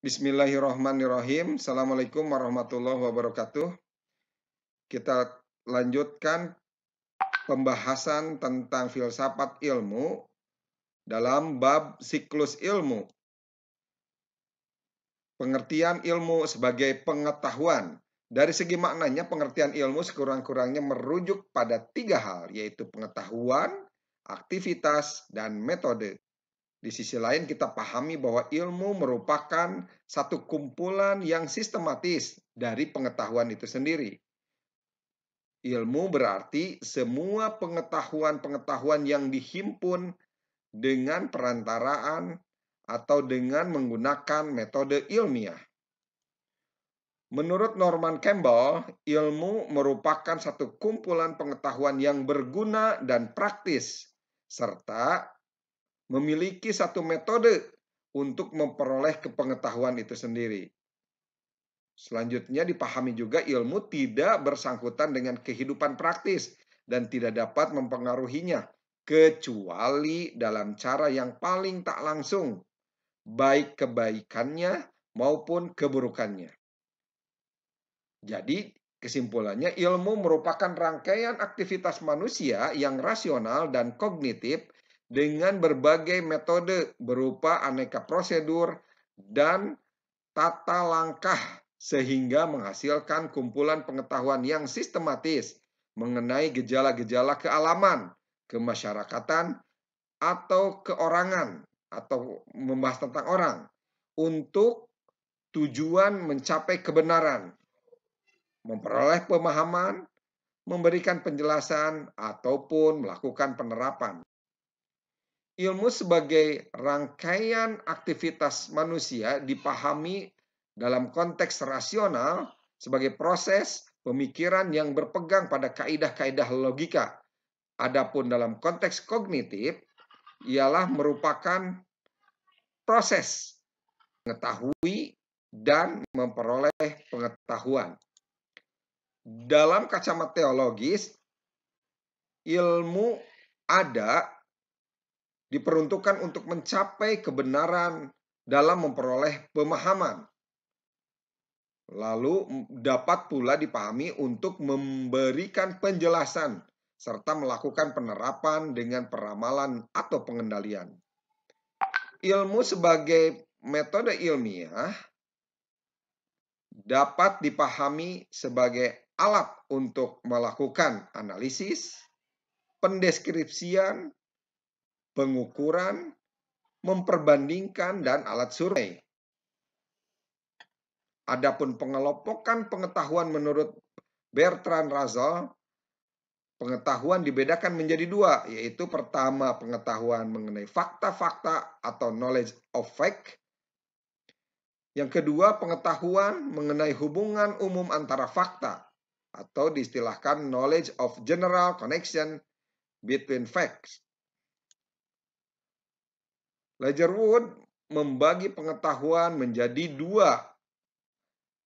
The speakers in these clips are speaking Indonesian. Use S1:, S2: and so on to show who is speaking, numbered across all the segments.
S1: Bismillahirrahmanirrahim. Assalamualaikum warahmatullahi wabarakatuh. Kita lanjutkan pembahasan tentang filsafat ilmu dalam bab siklus ilmu. Pengertian ilmu sebagai pengetahuan. Dari segi maknanya, pengertian ilmu sekurang-kurangnya merujuk pada tiga hal, yaitu pengetahuan, aktivitas, dan metode. Di sisi lain kita pahami bahwa ilmu merupakan satu kumpulan yang sistematis dari pengetahuan itu sendiri. Ilmu berarti semua pengetahuan-pengetahuan yang dihimpun dengan perantaraan atau dengan menggunakan metode ilmiah. Menurut Norman Campbell, ilmu merupakan satu kumpulan pengetahuan yang berguna dan praktis, serta memiliki satu metode untuk memperoleh kepengetahuan itu sendiri. Selanjutnya dipahami juga ilmu tidak bersangkutan dengan kehidupan praktis dan tidak dapat mempengaruhinya kecuali dalam cara yang paling tak langsung, baik kebaikannya maupun keburukannya. Jadi, kesimpulannya ilmu merupakan rangkaian aktivitas manusia yang rasional dan kognitif dengan berbagai metode berupa aneka prosedur dan tata langkah sehingga menghasilkan kumpulan pengetahuan yang sistematis mengenai gejala-gejala kealaman, kemasyarakatan, atau keorangan atau membahas tentang orang untuk tujuan mencapai kebenaran, memperoleh pemahaman, memberikan penjelasan ataupun melakukan penerapan ilmu sebagai rangkaian aktivitas manusia dipahami dalam konteks rasional sebagai proses pemikiran yang berpegang pada kaidah-kaidah logika. Adapun dalam konteks kognitif ialah merupakan proses mengetahui dan memperoleh pengetahuan. Dalam kacamata teologis, ilmu ada diperuntukkan untuk mencapai kebenaran dalam memperoleh pemahaman. Lalu dapat pula dipahami untuk memberikan penjelasan serta melakukan penerapan dengan peramalan atau pengendalian. Ilmu sebagai metode ilmiah dapat dipahami sebagai alat untuk melakukan analisis, pendeskripsian, pengukuran, memperbandingkan, dan alat survei. Adapun pengelompokan pengetahuan menurut Bertrand Russell, pengetahuan dibedakan menjadi dua, yaitu pertama pengetahuan mengenai fakta-fakta atau knowledge of fact, yang kedua, pengetahuan mengenai hubungan umum antara fakta atau diistilahkan knowledge of general connection between facts. Ledgerwood membagi pengetahuan menjadi dua.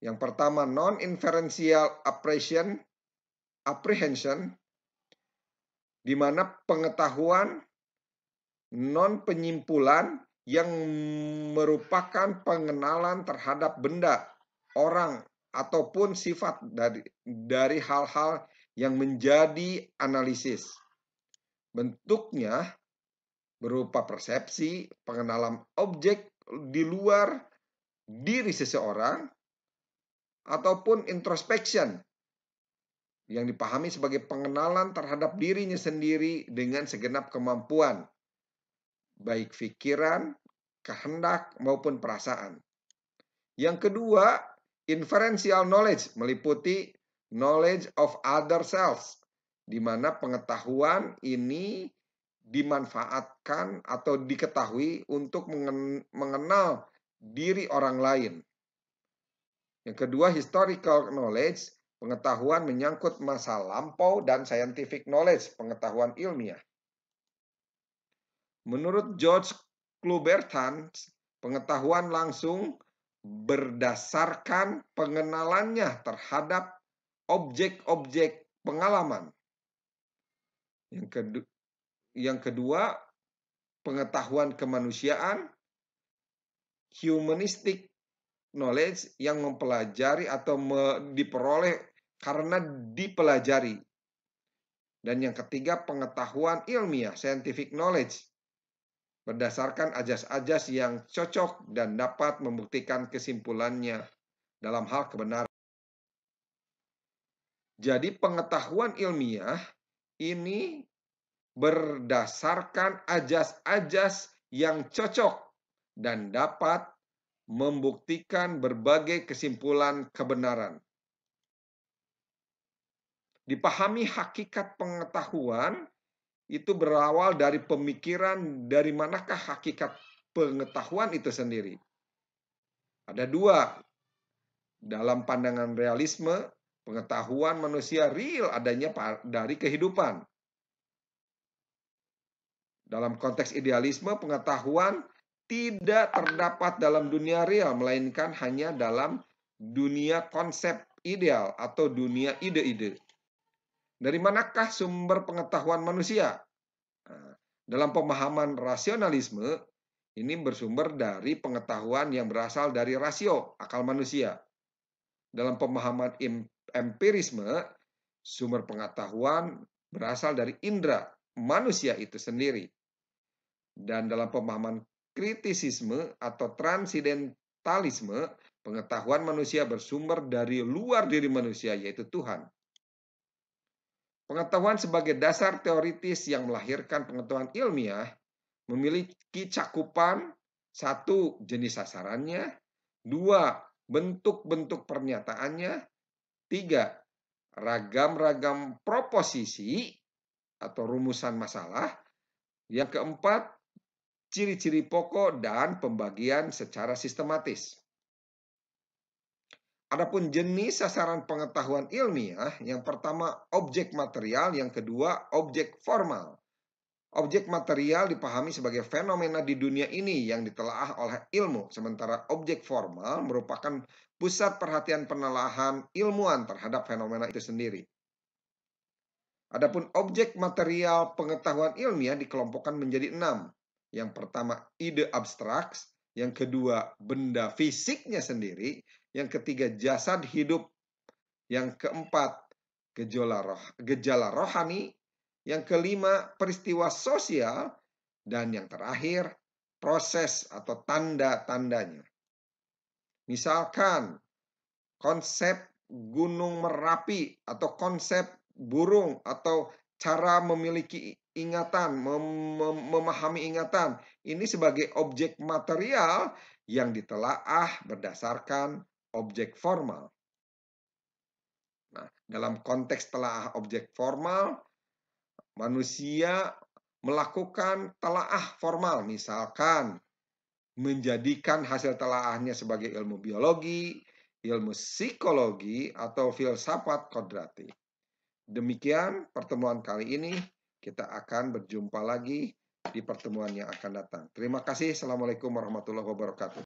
S1: Yang pertama non-inferential apprehension, apprehension, di mana pengetahuan non-penyimpulan yang merupakan pengenalan terhadap benda, orang, ataupun sifat dari dari hal-hal yang menjadi analisis. Bentuknya berupa persepsi, pengenalan objek di luar diri seseorang, ataupun introspection yang dipahami sebagai pengenalan terhadap dirinya sendiri dengan segenap kemampuan, baik pikiran, kehendak, maupun perasaan. Yang kedua, inferential knowledge meliputi knowledge of other selves, di mana pengetahuan ini dimanfaatkan atau diketahui untuk mengenal diri orang lain. Yang kedua, historical knowledge, pengetahuan menyangkut masa lampau dan scientific knowledge, pengetahuan ilmiah. Menurut George Klubertan, pengetahuan langsung berdasarkan pengenalannya terhadap objek-objek pengalaman. Yang kedua, yang kedua pengetahuan kemanusiaan, humanistic knowledge yang mempelajari atau diperoleh karena dipelajari. Dan yang ketiga pengetahuan ilmiah, scientific knowledge berdasarkan ajas-ajas yang cocok dan dapat membuktikan kesimpulannya dalam hal kebenaran. Jadi pengetahuan ilmiah ini berdasarkan ajas-ajas yang cocok dan dapat membuktikan berbagai kesimpulan kebenaran. Dipahami hakikat pengetahuan itu berawal dari pemikiran dari manakah hakikat pengetahuan itu sendiri. Ada dua. Dalam pandangan realisme, pengetahuan manusia real adanya dari kehidupan. Dalam konteks idealisme, pengetahuan tidak terdapat dalam dunia real, melainkan hanya dalam dunia konsep ideal atau dunia ide-ide. Dari manakah sumber pengetahuan manusia? Nah, dalam pemahaman rasionalisme, ini bersumber dari pengetahuan yang berasal dari rasio, akal manusia. Dalam pemahaman empirisme, sumber pengetahuan berasal dari indera manusia itu sendiri. Dan dalam pemahaman kritisisme atau transidentalisme, pengetahuan manusia bersumber dari luar diri manusia, yaitu Tuhan. Pengetahuan sebagai dasar teoritis yang melahirkan pengetahuan ilmiah memiliki cakupan satu jenis sasarannya, dua bentuk-bentuk pernyataannya, tiga ragam-ragam proposisi atau rumusan masalah, yang keempat ciri-ciri pokok dan pembagian secara sistematis. Adapun jenis sasaran pengetahuan ilmiah, yang pertama objek material, yang kedua objek formal. Objek material dipahami sebagai fenomena di dunia ini yang ditelaah oleh ilmu, sementara objek formal merupakan pusat perhatian penelahan ilmuwan terhadap fenomena itu sendiri. Adapun objek material pengetahuan ilmiah dikelompokkan menjadi enam. Yang pertama ide abstrak, yang kedua benda fisiknya sendiri, yang ketiga jasad hidup, yang keempat gejala roh, gejala rohani, yang kelima peristiwa sosial, dan yang terakhir proses atau tanda-tandanya. Misalkan konsep gunung merapi atau konsep burung atau cara memiliki ingatan, mem mem memahami ingatan. Ini sebagai objek material yang ditelaah berdasarkan objek formal. Nah, dalam konteks telaah objek formal, manusia melakukan telaah formal, misalkan menjadikan hasil telaahnya sebagai ilmu biologi, ilmu psikologi, atau filsafat kodrati. Demikian pertemuan kali ini. Kita akan berjumpa lagi di pertemuan yang akan datang. Terima kasih. Assalamualaikum warahmatullahi wabarakatuh.